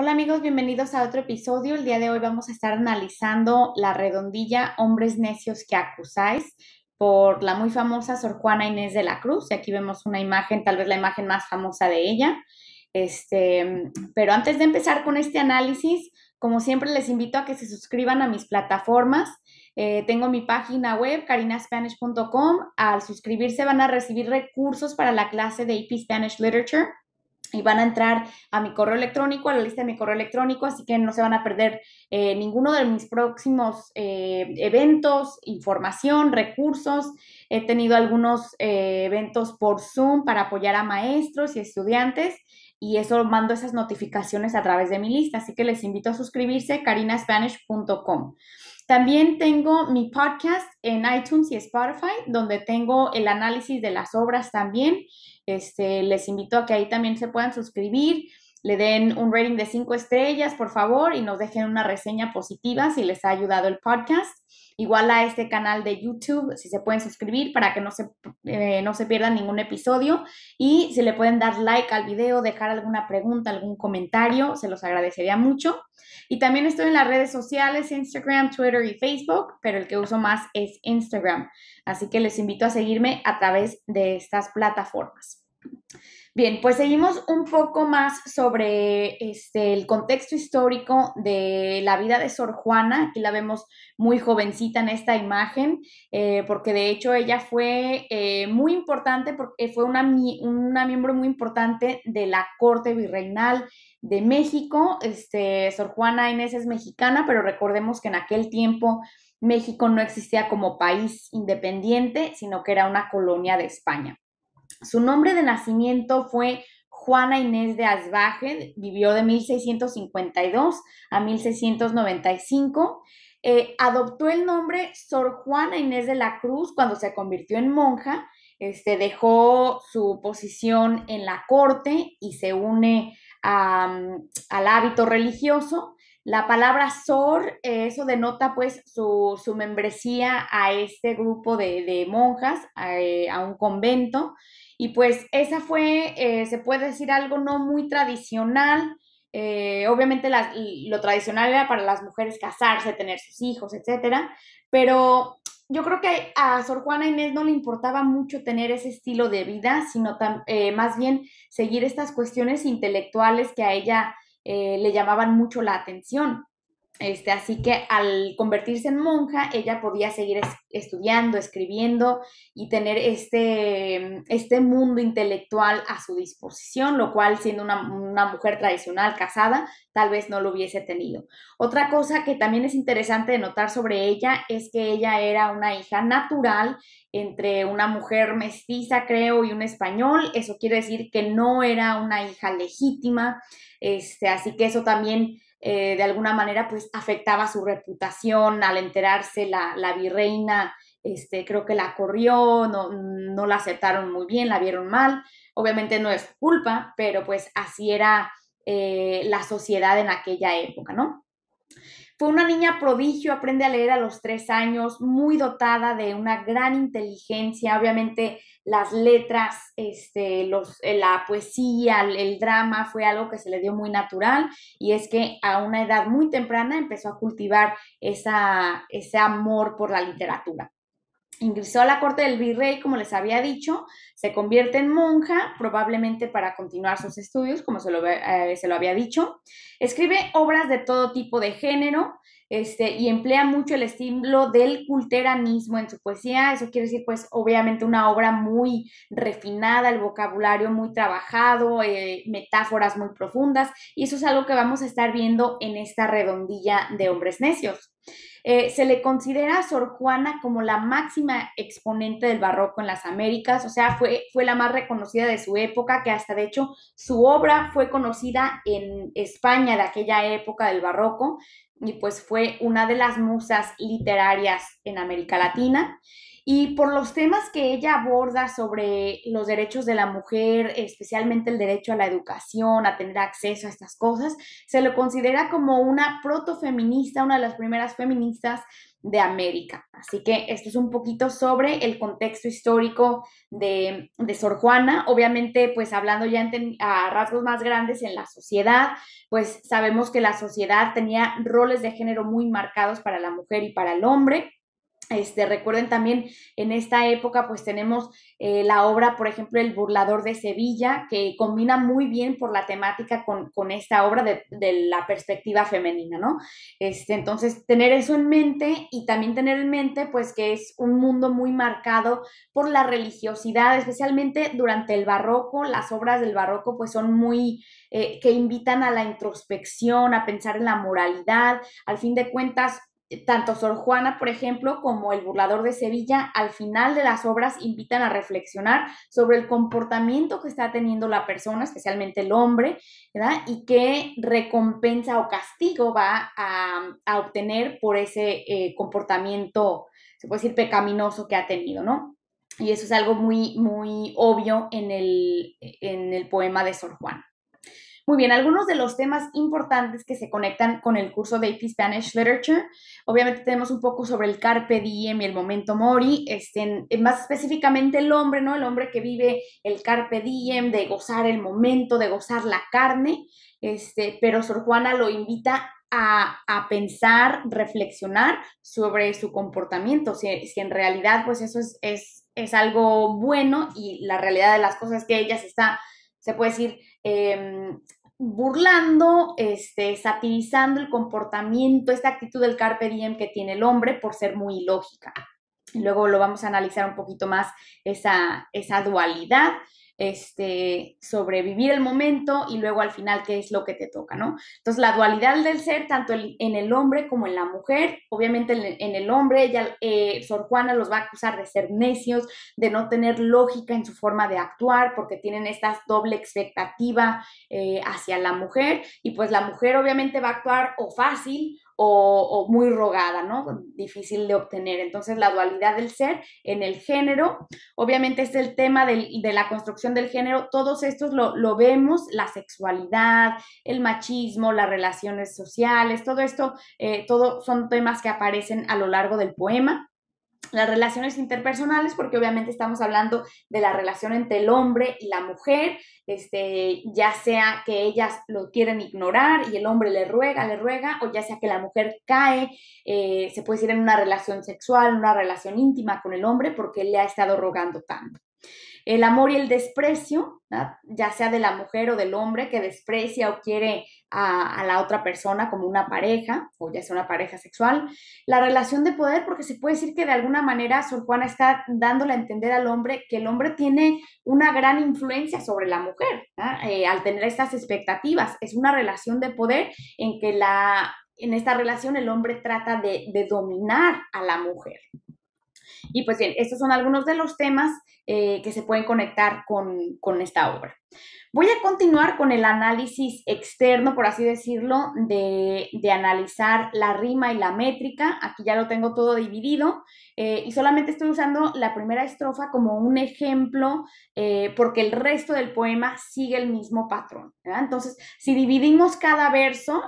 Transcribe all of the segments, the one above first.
Hola amigos, bienvenidos a otro episodio. El día de hoy vamos a estar analizando la redondilla Hombres Necios que acusáis por la muy famosa Sor Juana Inés de la Cruz. Y aquí vemos una imagen, tal vez la imagen más famosa de ella. Este, pero antes de empezar con este análisis, como siempre les invito a que se suscriban a mis plataformas. Eh, tengo mi página web, carinaspanish.com. Al suscribirse van a recibir recursos para la clase de AP Spanish Literature y van a entrar a mi correo electrónico, a la lista de mi correo electrónico, así que no se van a perder eh, ninguno de mis próximos eh, eventos, información, recursos. He tenido algunos eh, eventos por Zoom para apoyar a maestros y estudiantes y eso mando esas notificaciones a través de mi lista, así que les invito a suscribirse carinaspanish.com. También tengo mi podcast en iTunes y Spotify, donde tengo el análisis de las obras también este, les invito a que ahí también se puedan suscribir, le den un rating de cinco estrellas, por favor, y nos dejen una reseña positiva si les ha ayudado el podcast. Igual a este canal de YouTube, si se pueden suscribir para que no se, eh, no se pierdan ningún episodio. Y si le pueden dar like al video, dejar alguna pregunta, algún comentario, se los agradecería mucho. Y también estoy en las redes sociales, Instagram, Twitter y Facebook, pero el que uso más es Instagram. Así que les invito a seguirme a través de estas plataformas. Bien, pues seguimos un poco más sobre este, el contexto histórico de la vida de Sor Juana. Aquí la vemos muy jovencita en esta imagen, eh, porque de hecho ella fue eh, muy importante, porque eh, fue una, miembro muy importante de la corte virreinal de México. Este, Sor Juana Inés es mexicana, pero recordemos que en aquel tiempo México no existía como país independiente, sino que era una colonia de España. Su nombre de nacimiento fue Juana Inés de Asbaje, vivió de 1652 a 1695. Eh, adoptó el nombre Sor Juana Inés de la Cruz cuando se convirtió en monja. Este, dejó su posición en la corte y se une al hábito religioso. La palabra sor, eh, eso denota pues su, membresía a este grupo de, monjas, eh, a un convento. Y pues esa fue, eh, se puede decir, algo no muy tradicional. Eh, obviamente lo tradicional era para las mujeres casarse, tener sus hijos, etcétera, pero yo creo que a Sor Juana Inés no le importaba mucho tener ese estilo de vida, sino eh, más bien seguir estas cuestiones intelectuales que a ella le llamaban mucho la atención. Este, así que al convertirse en monja, ella podía seguir estudiando, escribiendo y tener este, este, mundo intelectual a su disposición, lo cual siendo una, mujer tradicional casada, tal vez no lo hubiese tenido. Otra cosa que también es interesante de notar sobre ella es que ella era una hija natural entre una mujer mestiza, creo, y un español. Eso quiere decir que no era una hija legítima, este, así que eso también eh, de alguna manera pues afectaba su reputación al enterarse la, virreina. Este, creo que la corrió, no, la aceptaron muy bien, la vieron mal. Obviamente no es culpa, pero pues así era eh, la sociedad en aquella época, ¿no? Fue una niña prodigio, aprende a leer a los tres años, muy dotada de una gran inteligencia, obviamente las letras, este, los, eh, la poesía, el drama fue algo que se le dio muy natural y es que a una edad muy temprana empezó a cultivar esa, ese amor por la literatura ingresó a la corte del virrey, como les había dicho, se convierte en monja, probablemente para continuar sus estudios, como se lo, eh, se lo había dicho. Escribe obras de todo tipo de género este, y emplea mucho el estímulo del culteranismo en su poesía. Eso quiere decir, pues, obviamente una obra muy refinada, el vocabulario muy trabajado, eh, metáforas muy profundas, y eso es algo que vamos a estar viendo en esta redondilla de hombres necios. Eh, se le considera a Sor Juana como la máxima exponente del barroco en las Américas, o sea, fue, fue la más reconocida de su época, que hasta de hecho su obra fue conocida en España de aquella época del barroco y pues fue una de las musas literarias en América Latina. Y por los temas que ella aborda sobre los derechos de la mujer, especialmente el derecho a la educación, a tener acceso a estas cosas, se lo considera como una protofeminista, una de las primeras feministas de América. Así que esto es un poquito sobre el contexto histórico de, de Sor Juana. Obviamente, pues hablando ya a rasgos más grandes en la sociedad, pues sabemos que la sociedad tenía roles de género muy marcados para la mujer y para el hombre este, recuerden también, en esta época pues tenemos eh, la obra, por ejemplo, El burlador de Sevilla, que combina muy bien por la temática con, esta obra de, la perspectiva femenina, ¿no? Este, entonces, tener eso en mente y también tener en mente pues que es un mundo muy marcado por la religiosidad, especialmente durante el barroco, las obras del barroco pues son muy, eh, que invitan a la introspección, a pensar en la moralidad, al fin de cuentas tanto Sor Juana, por ejemplo, como el burlador de Sevilla, al final de las obras invitan a reflexionar sobre el comportamiento que está teniendo la persona, especialmente el hombre, ¿verdad? Y qué recompensa o castigo va a, obtener por ese eh, comportamiento, se puede decir, pecaminoso que ha tenido, ¿no? Y eso es algo muy, muy obvio en el, en el poema de Sor Juana. Muy bien, algunos de los temas importantes que se conectan con el curso de AP Spanish Literature. Obviamente tenemos un poco sobre el carpe diem y el momento mori, este, más específicamente el hombre, ¿no? El hombre que vive el carpe diem, de gozar el momento, de gozar la carne, este, pero Sor Juana lo invita a, pensar, reflexionar sobre su comportamiento, si, en realidad pues eso es, es, es, algo bueno y la realidad de las cosas que ella se está, se puede decir, Em, burlando, este, satirizando el comportamiento, esta actitud del carpe diem que tiene el hombre por ser muy ilógica. Luego lo vamos a analizar un poquito más esa dualidad este, sobrevivir el momento y luego al final qué es lo que te toca, ¿no? Entonces la dualidad del ser, tanto en el hombre como en la mujer, obviamente en el hombre, ya eh, Sor Juana los va a acusar de ser necios, de no tener lógica en su forma de actuar, porque tienen esta doble expectativa eh, hacia la mujer, y pues la mujer obviamente va a actuar o fácil o, muy rogada, ¿no? Difícil de obtener. Entonces, la dualidad del ser en el género, obviamente es el tema de la construcción del género, todos estos lo, vemos, la sexualidad, el machismo, las relaciones sociales, todo esto, eh, todo son temas que aparecen a lo largo del poema las relaciones interpersonales, porque obviamente estamos hablando de la relación entre el hombre y la mujer, este, ya sea que ellas lo quieren ignorar y el hombre le ruega, le ruega, o ya sea que la mujer cae, eh, se puede decir en una relación sexual, una relación íntima con el hombre porque él le ha estado rogando tanto el amor y el desprecio, ya sea de la mujer o del hombre que desprecia o quiere a, la otra persona como una pareja, o ya sea una pareja sexual, la relación de poder, porque se puede decir que de alguna manera Sor Juana está dándole a entender al hombre que el hombre tiene una gran influencia sobre la mujer, eh, al tener estas expectativas, es una relación de poder en que la... En esta relación el hombre trata de dominar a la mujer. Y pues bien, estos son algunos de los temas eh, que se pueden conectar con, esta obra. Voy a continuar con el análisis externo, por así decirlo, de, analizar la rima y la métrica. Aquí ya lo tengo todo dividido eh, y solamente estoy usando la primera estrofa como un ejemplo eh, porque el resto del poema sigue el mismo patrón. Entonces, si dividimos cada verso,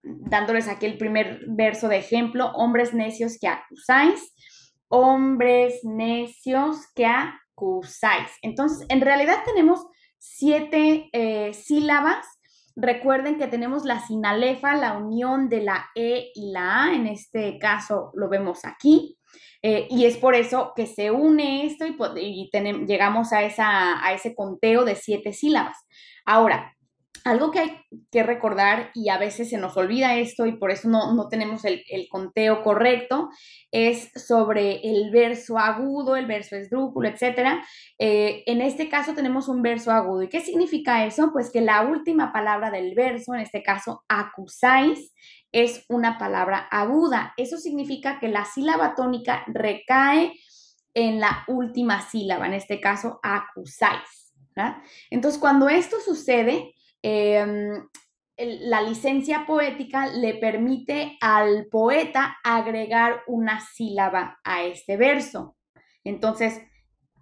dándoles aquí el primer verso de ejemplo, hombres necios que acusáis, hombres necios que acusáis. Entonces, en realidad tenemos siete eh, sílabas. Recuerden que tenemos la sinalefa, la unión de la E y la A, en este caso lo vemos aquí, eh, y es por eso que se une esto y, llegamos a ese conteo de siete sílabas. Ahora, algo que hay que recordar y a veces se nos olvida esto y por eso no, tenemos el, conteo correcto es sobre el verso agudo, el verso esdrújulo, etc. Eh, en este caso tenemos un verso agudo. ¿Y qué significa eso? Pues que la última palabra del verso, en este caso acusáis, es una palabra aguda. Eso significa que la sílaba tónica recae en la última sílaba, en este caso acusáis. Entonces, cuando esto sucede, Em, la licencia poética le permite al poeta agregar una sílaba a este verso. Entonces,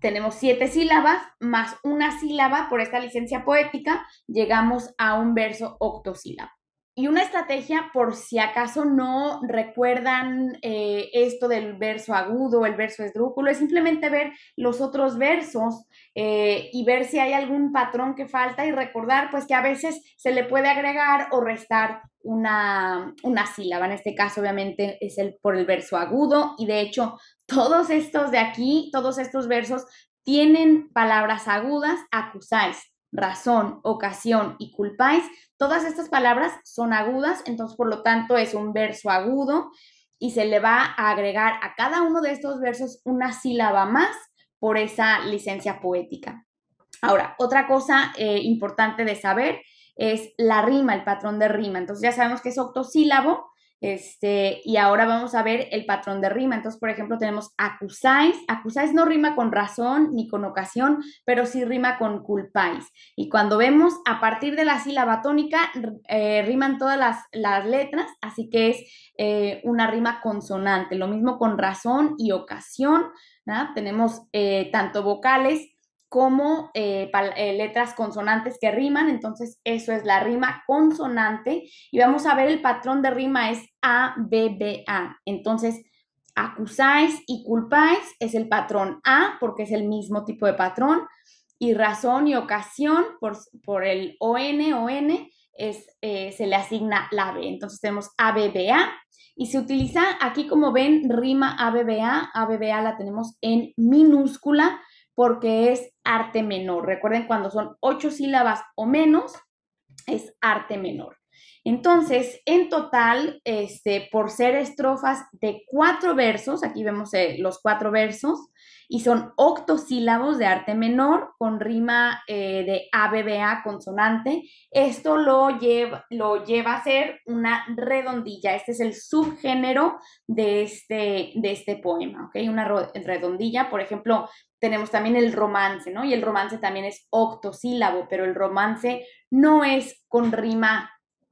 tenemos siete sílabas más una sílaba por esta licencia poética, llegamos a un verso octosílabo. Y una estrategia, por si acaso no recuerdan eh, esto del verso agudo, el verso esdrúculo, es simplemente ver los otros versos eh, y ver si hay algún patrón que falta y recordar pues que a veces se le puede agregar o restar una, una sílaba. En este caso obviamente es el, por el verso agudo y de hecho todos estos de aquí, todos estos versos tienen palabras agudas, acusáis razón, ocasión y culpáis, todas estas palabras son agudas, entonces por lo tanto es un verso agudo y se le va a agregar a cada uno de estos versos una sílaba más por esa licencia poética. Ahora, otra cosa eh, importante de saber es la rima, el patrón de rima. Entonces ya sabemos que es octosílabo, este, y ahora vamos a ver el patrón de rima. Entonces, por ejemplo, tenemos acusáis. Acusáis no rima con razón ni con ocasión, pero sí rima con culpáis. Y cuando vemos a partir de la sílaba tónica, eh, riman todas las, letras, así que es eh, una rima consonante. Lo mismo con razón y ocasión. Tenemos eh, tanto vocales como eh, eh, letras consonantes que riman, entonces eso es la rima consonante y vamos a ver el patrón de rima es A, B, B, A. Entonces, acusáis y culpáis es el patrón A porque es el mismo tipo de patrón y razón y ocasión por, el ON, ON es, eh, se le asigna la B. Entonces tenemos ABBA y se utiliza aquí como ven rima ABBA, ABBA la tenemos en minúscula porque es arte menor. Recuerden, cuando son ocho sílabas o menos, es arte menor. Entonces, en total, este, por ser estrofas de cuatro versos, aquí vemos eh, los cuatro versos, y son octosílabos de arte menor con rima eh, de ABBA consonante. Esto lo lleva, lo lleva a ser una redondilla. Este es el subgénero de este, de este poema, ¿ok? Una redondilla, por ejemplo, tenemos también el romance, ¿no? Y el romance también es octosílabo, pero el romance no es con rima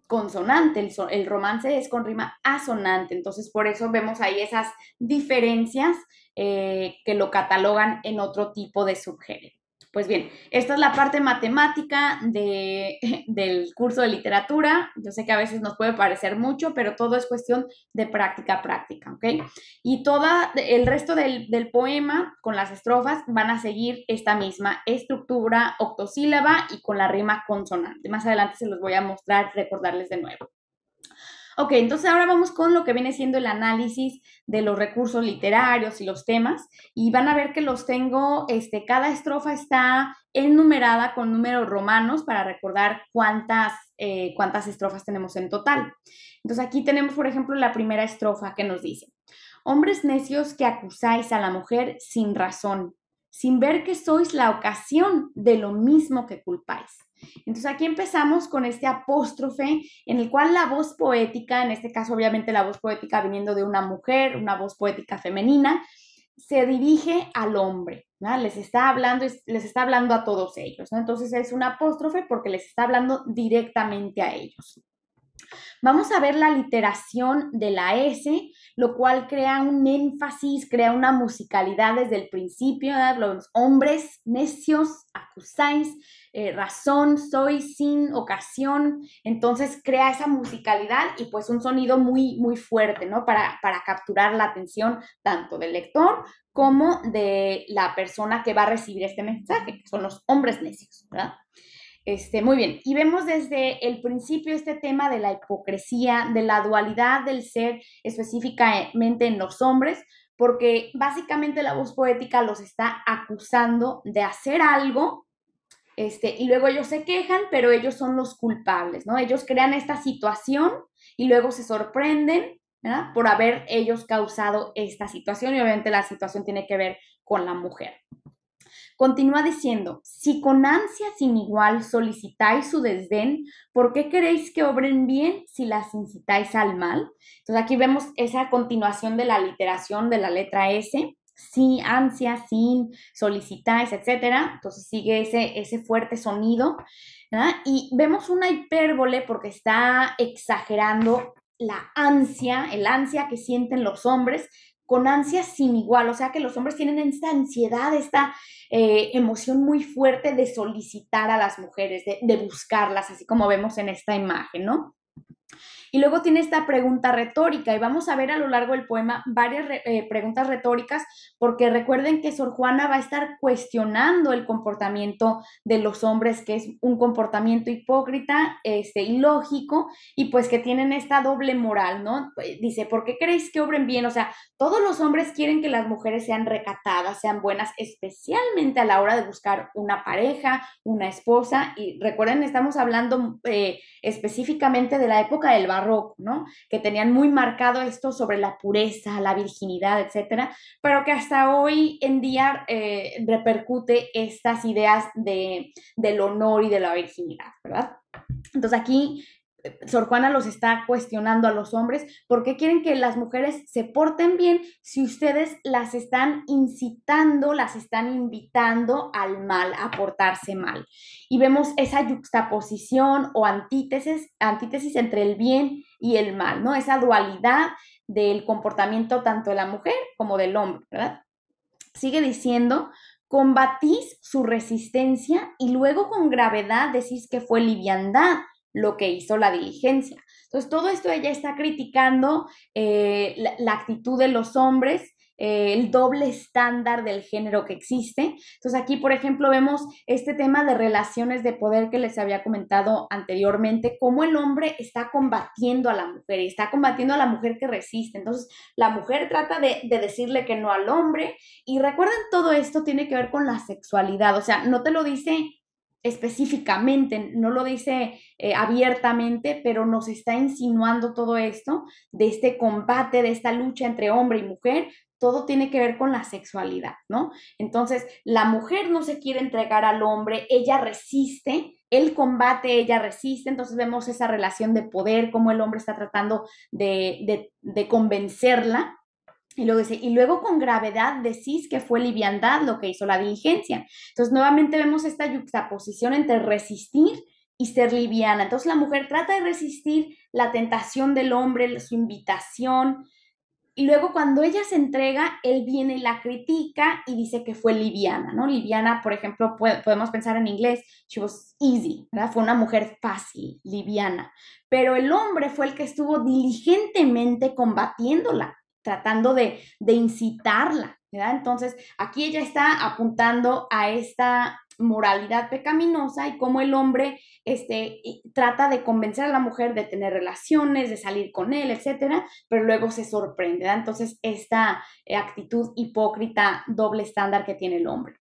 consonante, el, romance es con rima asonante, entonces por eso vemos ahí esas diferencias eh, que lo catalogan en otro tipo de subgénero. Pues bien, esta es la parte matemática del curso de literatura. Yo sé que a veces nos puede parecer mucho, pero todo es cuestión de práctica práctica, ¿ok? Y todo el resto del, del poema con las estrofas van a seguir esta misma estructura octosílaba y con la rima consonante. Más adelante se los voy a mostrar, recordarles de nuevo. Ok, entonces ahora vamos con lo que viene siendo el análisis de los recursos literarios y los temas. Y van a ver que los tengo, este, cada estrofa está enumerada con números romanos para recordar cuántas, eh, cuántas estrofas tenemos en total. Entonces aquí tenemos, por ejemplo, la primera estrofa que nos dice, hombres necios que acusáis a la mujer sin razón, sin ver que sois la ocasión de lo mismo que culpáis. Entonces aquí empezamos con este apóstrofe en el cual la voz poética, en este caso obviamente la voz poética viniendo de una mujer, una voz poética femenina, se dirige al hombre, les está hablando, les está hablando a todos ellos, entonces es un apóstrofe porque les está hablando directamente a ellos. Vamos a ver la literación de la S, lo cual crea un énfasis, crea una musicalidad desde el principio. Los hombres necios acusáis, eh, razón, soy sin ocasión. Entonces crea esa musicalidad y pues un sonido muy, muy fuerte, ¿no? Para, para capturar la atención tanto del lector como de la persona que va a recibir este mensaje, que son los hombres necios, ¿verdad? Este, muy bien, y vemos desde el principio este tema de la hipocresía, de la dualidad del ser específicamente en los hombres, porque básicamente la voz poética los está acusando de hacer algo este, y luego ellos se quejan, pero ellos son los culpables, ¿no? Ellos crean esta situación y luego se sorprenden por haber ellos causado esta situación y obviamente la situación tiene que ver con la mujer. Continúa diciendo, si con ansia sin igual solicitáis su desdén, ¿por qué queréis que obren bien si las incitáis al mal? Entonces aquí vemos esa continuación de la literación de la letra S sin ansia, sin solicitáis, etcétera. Entonces sigue ese, ese fuerte sonido. Y vemos una hipérbole porque está exagerando la ansia, el ansia que sienten los hombres con ansia sin igual, o sea que los hombres tienen esta ansiedad, esta eh, emoción muy fuerte de solicitar a las mujeres, de, de buscarlas, así como vemos en esta imagen, ¿no? Y luego tiene esta pregunta retórica y vamos a ver a lo largo del poema varias eh, preguntas retóricas porque recuerden que Sor Juana va a estar cuestionando el comportamiento de los hombres, que es un comportamiento hipócrita, este, ilógico y pues que tienen esta doble moral, ¿no? Eh, dice, ¿por qué creéis que obren bien? O sea, todos los hombres quieren que las mujeres sean recatadas, sean buenas, especialmente a la hora de buscar una pareja, una esposa y recuerden, estamos hablando eh, específicamente de la época del barroco, ¿no? Que tenían muy marcado esto sobre la pureza, la virginidad, etcétera, pero que hasta hoy en día eh, repercute estas ideas de, del honor y de la virginidad, ¿verdad? Entonces aquí Sor Juana los está cuestionando a los hombres, ¿por qué quieren que las mujeres se porten bien si ustedes las están incitando, las están invitando al mal, a portarse mal? Y vemos esa yuxtaposición o antítesis, antítesis entre el bien y el mal, ¿no? Esa dualidad del comportamiento tanto de la mujer como del hombre, ¿verdad? Sigue diciendo, combatís su resistencia y luego con gravedad decís que fue liviandad lo que hizo la diligencia. Entonces, todo esto ella está criticando eh, la, actitud de los hombres, eh, el doble estándar del género que existe. Entonces, aquí, por ejemplo, vemos este tema de relaciones de poder que les había comentado anteriormente, cómo el hombre está combatiendo a la mujer y está combatiendo a la mujer que resiste. Entonces, la mujer trata de, de decirle que no al hombre. Y recuerden, todo esto tiene que ver con la sexualidad. O sea, no te lo dice específicamente, no lo dice eh, abiertamente, pero nos está insinuando todo esto, de este combate, de esta lucha entre hombre y mujer, todo tiene que ver con la sexualidad, ¿no? Entonces, la mujer no se quiere entregar al hombre, ella resiste, el combate, ella resiste, entonces vemos esa relación de poder, cómo el hombre está tratando de, de convencerla y luego dice, y luego con gravedad decís que fue liviandad lo que hizo la diligencia. Entonces, nuevamente vemos esta yuxtaposición entre resistir y ser liviana. Entonces, la mujer trata de resistir la tentación del hombre, su invitación. Y luego, cuando ella se entrega, él viene y la critica y dice que fue liviana, ¿no? Liviana, por ejemplo, podemos pensar en inglés, she was easy, ¿verdad? Fue una mujer fácil, liviana. Pero el hombre fue el que estuvo diligentemente combatiéndola tratando de, incitarla, ¿verdad? Entonces, aquí ella está apuntando a esta moralidad pecaminosa y cómo el hombre este, trata de convencer a la mujer de tener relaciones, de salir con él, etcétera, pero luego se sorprende, ¿verdad? Entonces, esta eh, actitud hipócrita, doble estándar que tiene el hombre.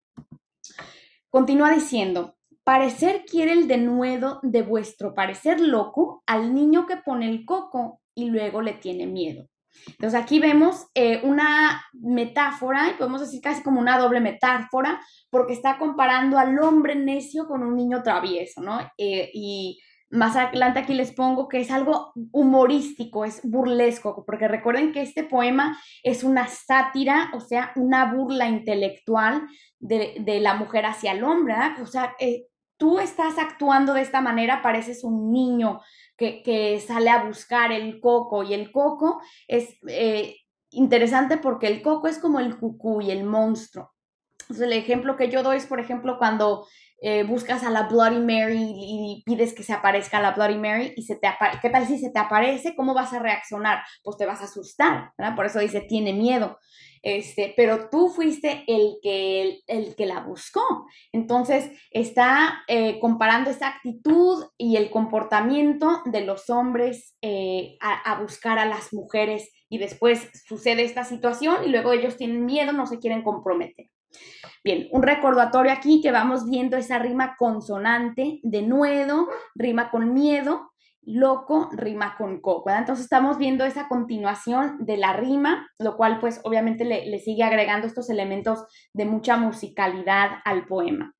Continúa diciendo, parecer quiere el denuedo de vuestro parecer loco al niño que pone el coco y luego le tiene miedo. Entonces aquí vemos eh, una metáfora, y podemos decir casi como una doble metáfora, porque está comparando al hombre necio con un niño travieso, ¿no? Eh, y más adelante aquí les pongo que es algo humorístico, es burlesco, porque recuerden que este poema es una sátira, o sea, una burla intelectual de, de la mujer hacia el hombre, ¿verdad? O sea, eh, tú estás actuando de esta manera, pareces un niño, que, sale a buscar el coco y el coco es eh, interesante porque el coco es como el cucú y el monstruo. Entonces, el ejemplo que yo doy es, por ejemplo, cuando eh, buscas a la Bloody Mary y, pides que se aparezca la Bloody Mary y se te ¿qué tal si se te aparece? ¿Cómo vas a reaccionar? Pues te vas a asustar, ¿verdad? Por eso dice, tiene miedo. Este, pero tú fuiste el que, el, que la buscó. Entonces, está eh, comparando esa actitud y el comportamiento de los hombres eh, a buscar a las mujeres y después sucede esta situación y luego ellos tienen miedo, no se quieren comprometer. Bien, un recordatorio aquí que vamos viendo esa rima consonante, de nuevo, rima con miedo, loco rima con coco. ¿verdad? Entonces estamos viendo esa continuación de la rima, lo cual pues obviamente le, sigue agregando estos elementos de mucha musicalidad al poema.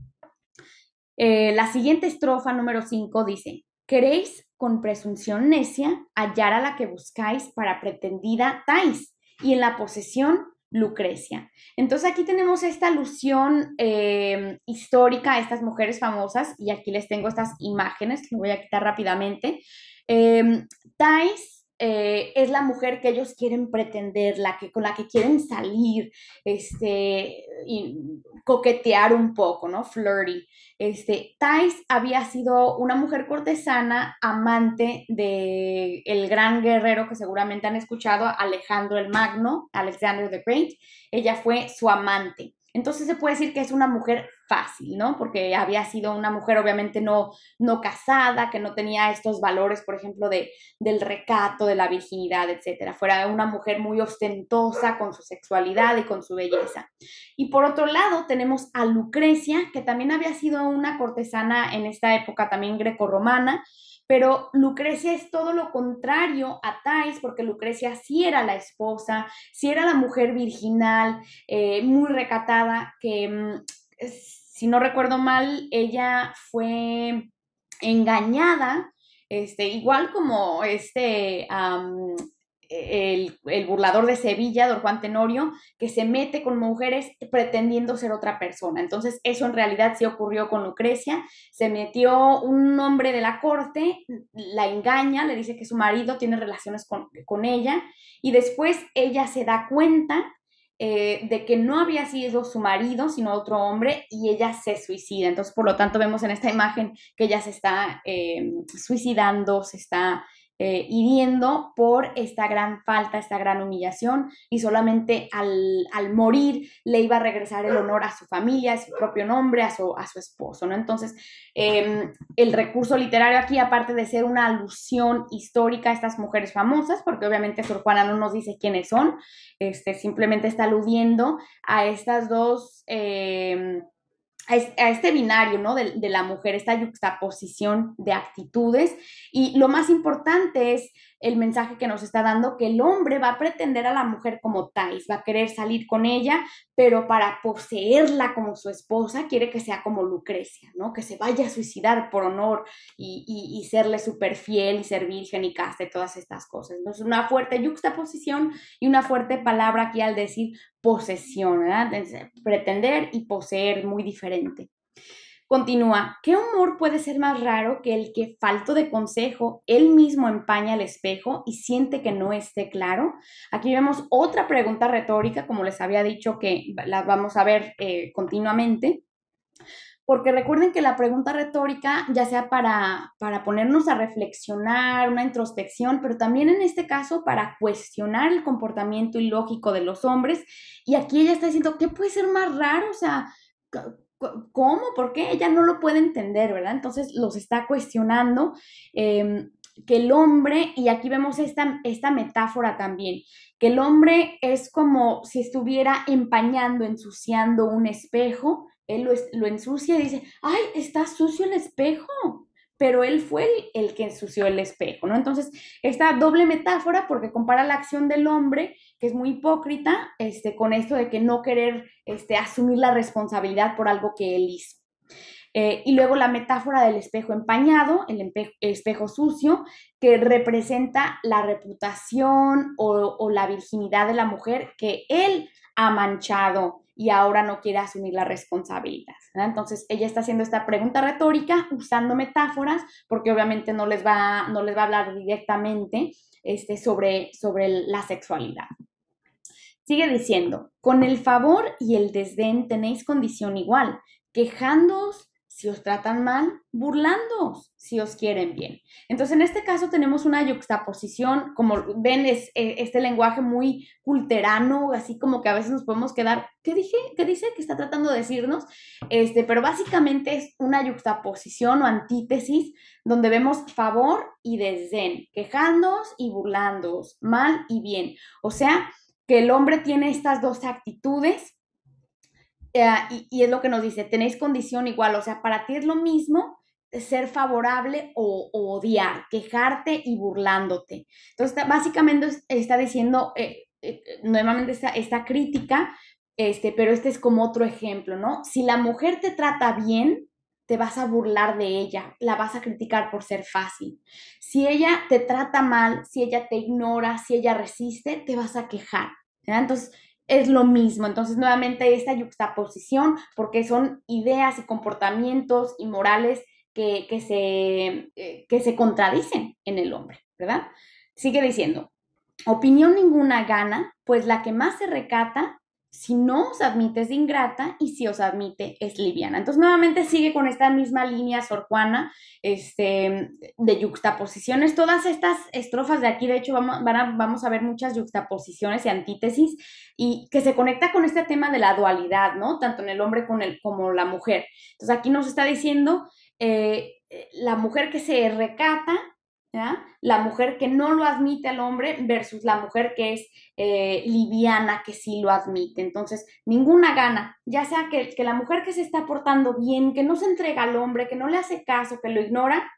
Eh, la siguiente estrofa número 5 dice, queréis con presunción necia hallar a la que buscáis para pretendida tais y en la posesión Lucrecia. Entonces aquí tenemos esta alusión em, histórica a estas mujeres famosas y aquí les tengo estas imágenes, lo voy a quitar rápidamente. Em, Thais eh, es la mujer que ellos quieren pretender, la que, con la que quieren salir, este, y coquetear un poco, ¿no? Flirty. Este, Thais había sido una mujer cortesana, amante de el gran guerrero que seguramente han escuchado, Alejandro el Magno, Alexander the Great. Ella fue su amante. Entonces se puede decir que es una mujer fácil, ¿no? Porque había sido una mujer obviamente no, no casada, que no tenía estos valores, por ejemplo, de, del recato, de la virginidad, etcétera. Fuera una mujer muy ostentosa con su sexualidad y con su belleza. Y por otro lado, tenemos a Lucrecia, que también había sido una cortesana en esta época también grecorromana, pero Lucrecia es todo lo contrario a Thais, porque Lucrecia sí era la esposa, sí era la mujer virginal, eh, muy recatada, que... Mm, si no recuerdo mal, ella fue engañada, este, igual como este, el, burlador de Sevilla, don Juan Tenorio, que se mete con mujeres pretendiendo ser otra persona. Entonces, eso en realidad sí ocurrió con Lucrecia. Se metió un hombre de la corte, la engaña, le dice que su marido tiene relaciones con, con ella y después ella se da cuenta eh, de que no había sido su marido, sino otro hombre, y ella se suicida. Entonces, por lo tanto, vemos en esta imagen que ella se está eh, suicidando, se está eh, hiriendo por esta gran falta, esta gran humillación, y solamente al, morir le iba a regresar el honor a su familia, a su propio nombre, a su, a su esposo, ¿no? Entonces, em, el recurso literario aquí, aparte de ser una alusión histórica a estas mujeres famosas, porque obviamente Sor Juana no nos dice quiénes son, este, simplemente está aludiendo a estas dos... Em, a este binario ¿no? de, la mujer, esta yuxtaposición de actitudes. Y lo más importante es el mensaje que nos está dando que el hombre va a pretender a la mujer como Thais, va a querer salir con ella, pero para poseerla como su esposa quiere que sea como Lucrecia, ¿no? que se vaya a suicidar por honor y, serle súper fiel y ser virgen y caste, todas estas cosas. Entonces, una fuerte yuxtaposición y una fuerte palabra aquí al decir posesión, ¿verdad? pretender y poseer muy diferente. Continúa, ¿qué humor puede ser más raro que el que, falto de consejo, él mismo empaña el espejo y siente que no esté claro? Aquí vemos otra pregunta retórica, como les había dicho que las vamos a ver eh, continuamente porque recuerden que la pregunta retórica, ya sea para, para ponernos a reflexionar, una introspección, pero también en este caso para cuestionar el comportamiento ilógico de los hombres, y aquí ella está diciendo, ¿qué puede ser más raro? O sea, ¿cómo? ¿Por qué? Ella no lo puede entender, ¿verdad? Entonces los está cuestionando. Em, que el hombre, y aquí vemos esta, esta metáfora también, que el hombre es como si estuviera empañando, ensuciando un espejo, él lo, ensucia y dice, ay, está sucio el espejo, pero él fue el, que ensució el espejo, ¿no? Entonces, esta doble metáfora, porque compara la acción del hombre, que es muy hipócrita, este, con esto de que no querer este, asumir la responsabilidad por algo que él hizo. Eh, y luego la metáfora del espejo empañado, el espejo sucio, que representa la reputación o, o la virginidad de la mujer que él ha manchado y ahora no quiere asumir la responsabilidad. Entonces, ella está haciendo esta pregunta retórica usando metáforas, porque obviamente no les va, no les va a hablar directamente este, sobre, sobre la sexualidad. Sigue diciendo, con el favor y el desdén tenéis condición igual, quejándoos si os tratan mal, burlándoos si os quieren bien. Entonces, en este caso tenemos una yuxtaposición, como ven, es eh, este lenguaje muy culterano, así como que a veces nos podemos quedar, ¿qué dije? ¿Qué dice? ¿Qué está tratando de decirnos? Este, pero básicamente es una yuxtaposición o antítesis donde vemos favor y desdén, quejándoos y burlándoos, mal y bien. O sea, que el hombre tiene estas dos actitudes y, es lo que nos dice, tenéis condición igual, o sea, para ti es lo mismo ser favorable o, odiar, quejarte y burlándote. Entonces, básicamente está diciendo eh, eh, nuevamente esta, esta crítica, este, pero este es como otro ejemplo, ¿no? Si la mujer te trata bien, te vas a burlar de ella, la vas a criticar por ser fácil. Si ella te trata mal, si ella te ignora, si ella resiste, te vas a quejar. ¿verdad? Entonces, es lo mismo. Entonces, nuevamente, esta yuxtaposición, porque son ideas y comportamientos y morales que, que, se, eh, que se contradicen en el hombre, ¿verdad? Sigue diciendo, opinión ninguna gana, pues la que más se recata si no os admite es ingrata y si os admite es liviana. Entonces nuevamente sigue con esta misma línea Sor este, de yuxtaposiciones. Todas estas estrofas de aquí, de hecho, vamos, a, ver muchas yuxtaposiciones y antítesis y que se conecta con este tema de la dualidad, ¿no? Tanto en el hombre con el, como la mujer. Entonces aquí nos está diciendo eh, la mujer que se recata la mujer que no lo admite al hombre versus la mujer que es eh, liviana, que sí lo admite. Entonces, ninguna gana, ya sea que, que la mujer que se está portando bien, que no se entrega al hombre, que no le hace caso, que lo ignora,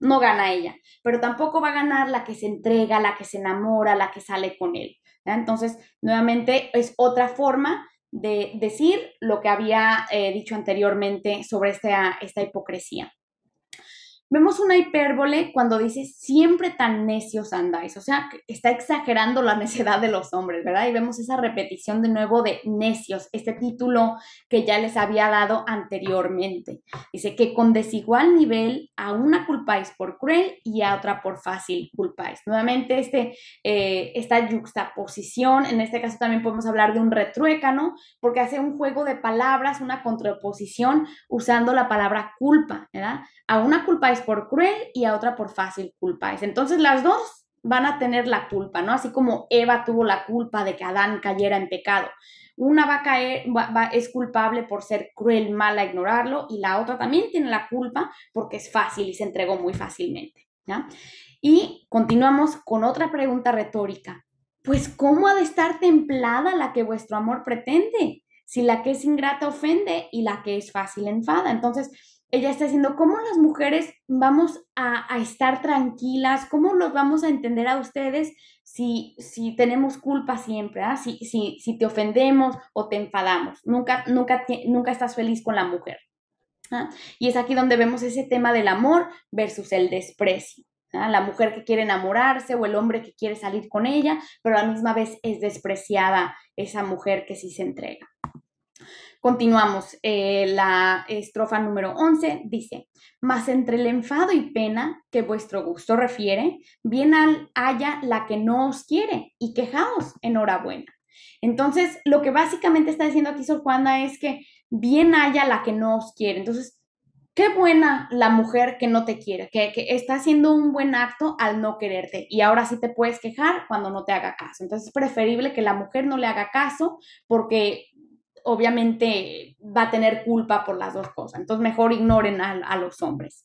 no gana ella, pero tampoco va a ganar la que se entrega, la que se enamora, la que sale con él. Entonces, nuevamente es otra forma de decir lo que había eh, dicho anteriormente sobre esta, esta hipocresía. Vemos una hipérbole cuando dice siempre tan necios andáis, o sea, está exagerando la necedad de los hombres, ¿verdad? Y vemos esa repetición de nuevo de necios, este título que ya les había dado anteriormente. Dice que con desigual nivel a una culpáis por cruel y a otra por fácil culpáis. Nuevamente este, eh, esta yuxtaposición, en este caso también podemos hablar de un retruécano, porque hace un juego de palabras, una contraposición usando la palabra culpa, ¿verdad? A una culpáis por cruel y a otra por fácil es Entonces las dos van a tener la culpa, ¿no? Así como Eva tuvo la culpa de que Adán cayera en pecado. Una va a caer, es culpable por ser cruel, mala, ignorarlo, y la otra también tiene la culpa porque es fácil y se entregó muy fácilmente. ¿ya? Y continuamos con otra pregunta retórica. Pues, ¿cómo ha de estar templada la que vuestro amor pretende? Si la que es ingrata ofende y la que es fácil enfada. Entonces, ella está diciendo, ¿cómo las mujeres vamos a, estar tranquilas? ¿Cómo los vamos a entender a ustedes si, si tenemos culpa siempre? Ah? Si, si, te ofendemos o te enfadamos. Nunca, nunca, nunca estás feliz con la mujer. Ah". Y es aquí donde vemos ese tema del amor versus el desprecio. Ah, la mujer que quiere enamorarse o el hombre que quiere salir con ella, pero a la misma vez es despreciada esa mujer que sí se entrega. Continuamos. Eh, la estrofa número 11 dice, mas entre el enfado y pena que vuestro gusto refiere, bien haya la que no os quiere y quejaos, enhorabuena. Entonces, lo que básicamente está diciendo aquí Sor Juana es que bien haya la que no os quiere. Entonces, qué buena la mujer que no te quiere, que, que, está haciendo un buen acto al no quererte y ahora sí te puedes quejar cuando no te haga caso. Entonces es preferible que la mujer no le haga caso porque obviamente va a tener culpa por las dos cosas. Entonces, mejor ignoren a, los hombres.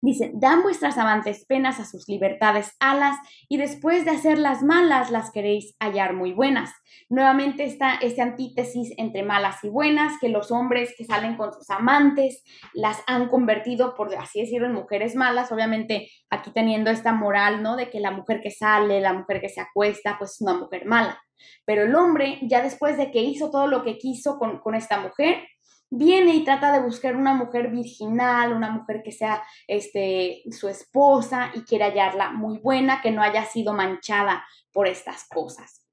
Dice, dan vuestras amantes penas a sus libertades alas y después de hacerlas malas las queréis hallar muy buenas. Nuevamente está esta antítesis entre malas y buenas, que los hombres que salen con sus amantes las han convertido, por así decirlo, en mujeres malas. Obviamente aquí teniendo esta moral, ¿no? De que la mujer que sale, la mujer que se acuesta, pues es una mujer mala. Pero el hombre, ya después de que hizo todo lo que quiso con, esta mujer, viene y trata de buscar una mujer virginal, una mujer que sea este, su esposa y quiere hallarla muy buena, que no haya sido manchada por estas cosas.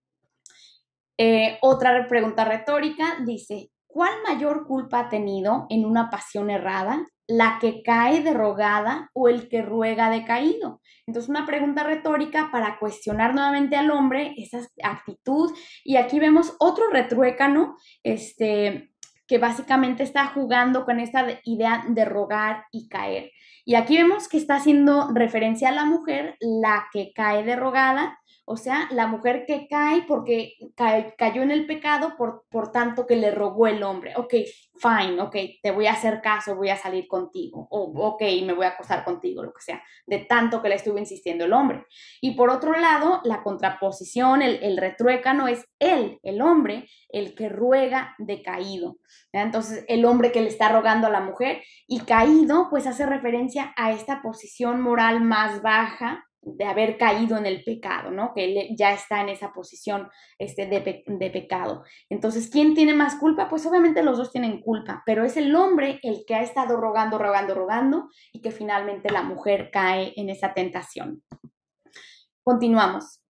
Eh, otra pregunta retórica dice, ¿cuál mayor culpa ha tenido en una pasión errada la que cae derrogada o el que ruega decaído. Entonces, una pregunta retórica para cuestionar nuevamente al hombre esa actitud. Y aquí vemos otro retruécano, este, que básicamente está jugando con esta idea de rogar y caer. Y aquí vemos que está haciendo referencia a la mujer, la que cae derrogada o sea, la mujer que cae porque cayó en el pecado por, por tanto que le rogó el hombre. Ok, fine, ok, te voy a hacer caso, voy a salir contigo, o ok, me voy a acostar contigo, lo que sea, de tanto que le estuvo insistiendo el hombre. Y por otro lado, la contraposición, el, el retruécano es él, el hombre, el que ruega de caído. Entonces, el hombre que le está rogando a la mujer y caído, pues hace referencia a esta posición moral más baja de haber caído en el pecado, ¿no? Que él ya está en esa posición este, de, pecado. Entonces, ¿quién tiene más culpa? Pues obviamente los dos tienen culpa, pero es el hombre el que ha estado rogando, rogando, rogando y que finalmente la mujer cae en esa tentación. Continuamos.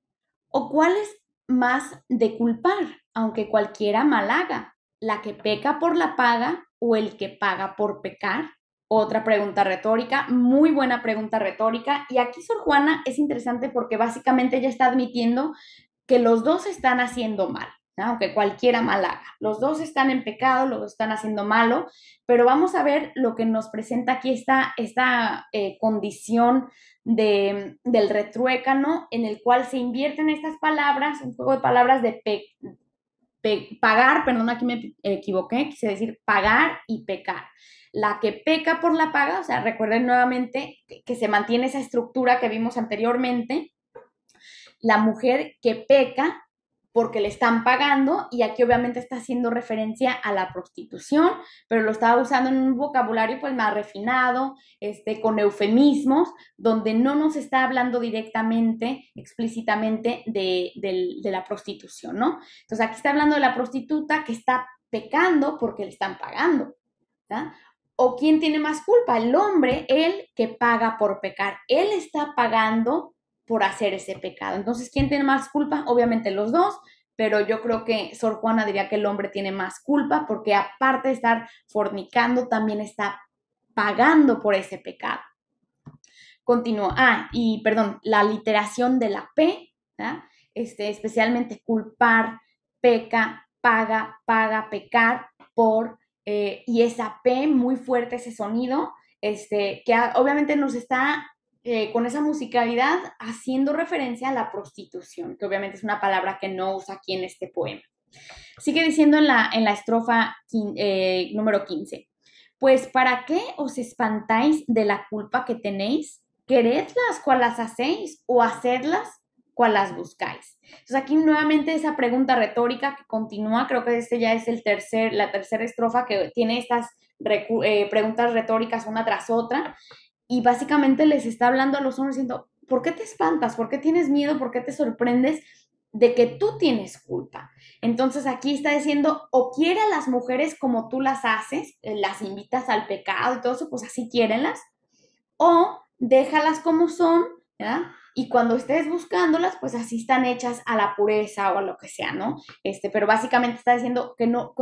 ¿O cuál es más de culpar, aunque cualquiera mal haga? ¿La que peca por la paga o el que paga por pecar? otra pregunta retórica, muy buena pregunta retórica. Y aquí Sor Juana es interesante porque básicamente ya está admitiendo que los dos están haciendo mal, aunque cualquiera mal haga. Los dos están en pecado, los dos están haciendo malo, pero vamos a ver lo que nos presenta aquí esta, esta eh, condición de, del retruécano en el cual se invierten estas palabras, un juego de palabras de pecado, pagar, perdón, aquí me equivoqué, quise decir pagar y pecar. La que peca por la paga, o sea, recuerden nuevamente que se mantiene esa estructura que vimos anteriormente. La mujer que peca porque le están pagando y aquí obviamente está haciendo referencia a la prostitución, pero lo estaba usando en un vocabulario pues más refinado, este, con eufemismos, donde no nos está hablando directamente, explícitamente de, la prostitución, ¿no? Entonces aquí está hablando de la prostituta que está pecando porque le están pagando, ¿O quién tiene más culpa? El hombre, él que paga por pecar. Él está pagando por hacer ese pecado. Entonces, ¿quién tiene más culpa? Obviamente los dos, pero yo creo que Sor Juana diría que el hombre tiene más culpa porque aparte de estar fornicando, también está pagando por ese pecado. Continúa. Ah, y perdón, la literación de la P, este, especialmente culpar, peca, paga, paga, pecar por, eh, y esa P muy fuerte, ese sonido, este, que obviamente nos está eh, con esa musicalidad haciendo referencia a la prostitución, que obviamente es una palabra que no usa aquí en este poema. Sigue diciendo en la, en la estrofa eh, número 15, pues ¿para qué os espantáis de la culpa que tenéis? Queredlas cual las hacéis o hacedlas cual las buscáis. Entonces aquí nuevamente esa pregunta retórica que continúa, creo que este ya es el tercer, la tercera estrofa que tiene estas eh, preguntas retóricas una tras otra y básicamente les está hablando a los hombres diciendo, ¿por qué te espantas? ¿Por qué tienes miedo? ¿Por qué te sorprendes? de que tú tienes culpa. Entonces aquí está diciendo, o quiere las mujeres como tú las haces, eh, las invitas al pecado y todo eso, pues así quierenlas o déjalas como son, ¿verdad? Y cuando estés buscándolas, pues así están hechas a la pureza o a lo que sea, ¿no? Este, pero básicamente está diciendo que no,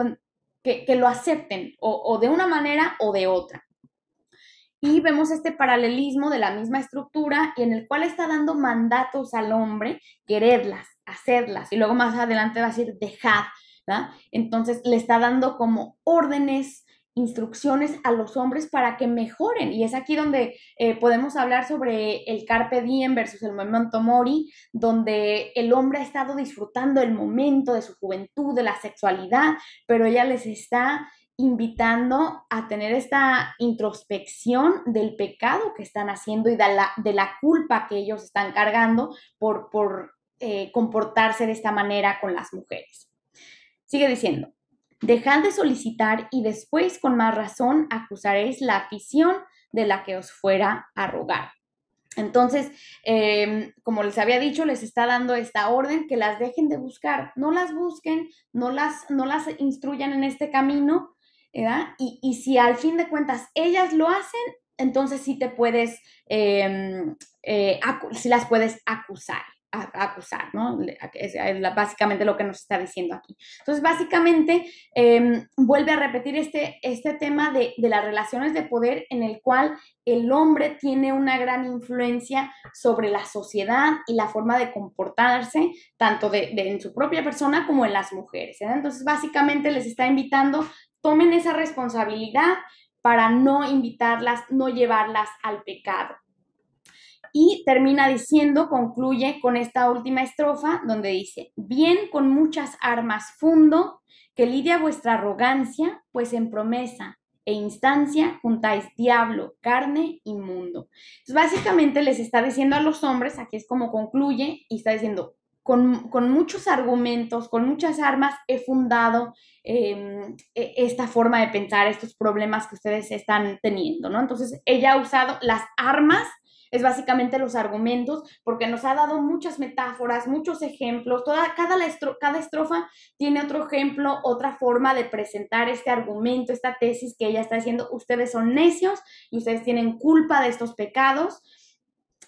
que, lo acepten, o, o de una manera o de otra vemos este paralelismo de la misma estructura y en el cual está dando mandatos al hombre, quererlas, hacerlas, y luego más adelante va a decir dejad, ¿verdad? Entonces le está dando como órdenes, instrucciones a los hombres para que mejoren. Y es aquí donde eh, podemos hablar sobre el carpe diem versus el momento mori, donde el hombre ha estado disfrutando el momento de su juventud, de la sexualidad, pero ella les está invitando a tener esta introspección del pecado que están haciendo y de la, culpa que ellos están cargando por, por eh, comportarse de esta manera con las mujeres. Sigue diciendo, dejad de solicitar y después con más razón acusaréis la afición de la que os fuera a rogar. Entonces, eh, como les había dicho, les está dando esta orden que las dejen de buscar, no las busquen, no las, no las instruyan en este camino, y, si al fin de cuentas ellas lo hacen, entonces sí te puedes, em, eh, sí las puedes acusar, acusar, ¿no? Es, básicamente lo que nos está diciendo aquí. Entonces, básicamente, em, vuelve a repetir este, este tema de, las relaciones de poder en el cual el hombre tiene una gran influencia sobre la sociedad y la forma de comportarse, tanto en su propia persona como en las mujeres. Entonces, básicamente les está invitando tomen esa responsabilidad para no invitarlas, no llevarlas al pecado. Y termina diciendo, concluye con esta última estrofa donde dice, bien con muchas armas fundo, que lidia vuestra arrogancia, pues en promesa e instancia juntáis diablo, carne y mundo. básicamente les está diciendo a los hombres, aquí es como concluye, y está diciendo, con, con, muchos argumentos, con muchas armas, he fundado em, e, esta forma de pensar, estos problemas que ustedes están teniendo, ¿no? Entonces, ella ha usado las armas es básicamente los argumentos, porque nos ha dado muchas metáforas, muchos ejemplos, toda, cada, cada estrofa tiene otro ejemplo, otra forma de presentar este argumento, esta tesis que ella está haciendo, ustedes son necios y ustedes tienen culpa de estos pecados,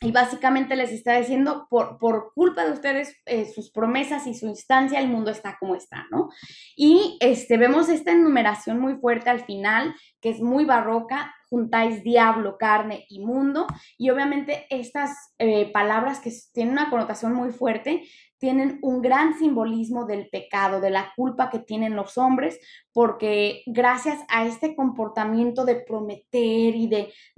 y básicamente les está diciendo, por, por culpa de ustedes, eh, sus promesas y su instancia, el mundo está como está, ¿no? Y este, vemos esta enumeración muy fuerte al final, que es muy barroca, juntáis diablo, carne y mundo. Y obviamente estas eh, palabras que tienen una connotación muy fuerte tienen un gran simbolismo del pecado, de la culpa que tienen los hombres, porque gracias a este comportamiento de prometer y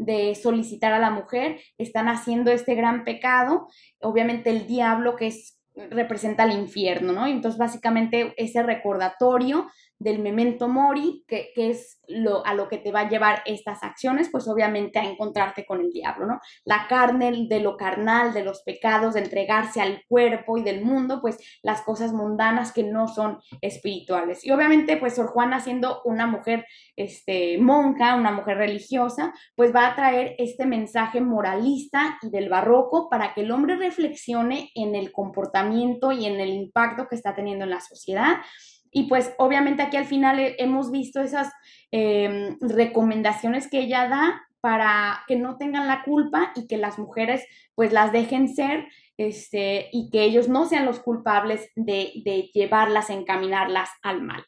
de, solicitar a la mujer, están haciendo este gran pecado. Obviamente el diablo que es representa el infierno, ¿no? Entonces, básicamente ese recordatorio del memento mori, que, es lo, a lo que te va a llevar estas acciones, pues obviamente a encontrarte con el diablo, ¿no? La carne de lo carnal, de los pecados, de entregarse al cuerpo y del mundo, pues las cosas mundanas que no son espirituales. Y obviamente, pues Sor Juana siendo una mujer este, monja, una mujer religiosa, pues va a traer este mensaje moralista y del barroco para que el hombre reflexione en el comportamiento y en el impacto que está teniendo en la sociedad y pues obviamente aquí al final eh, hemos visto esas em, recomendaciones que ella da para que no tengan la culpa y que las mujeres pues las dejen ser este, y que ellos no sean los culpables de, llevarlas, encaminarlas al mal.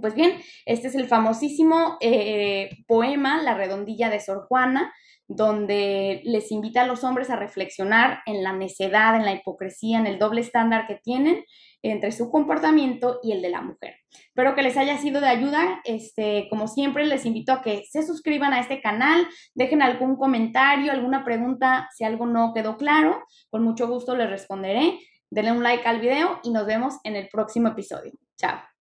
Pues bien, este es el famosísimo eh, poema La redondilla de Sor Juana, donde les invita a los hombres a reflexionar en la necedad, en la hipocresía, en el doble estándar que tienen entre su comportamiento y el de la mujer. Espero que les haya sido de ayuda. Este, como siempre, les invito a que se suscriban a este canal, dejen algún comentario, alguna pregunta, si algo no quedó claro, con mucho gusto les responderé. Denle un like al video y nos vemos en el próximo episodio. Chao.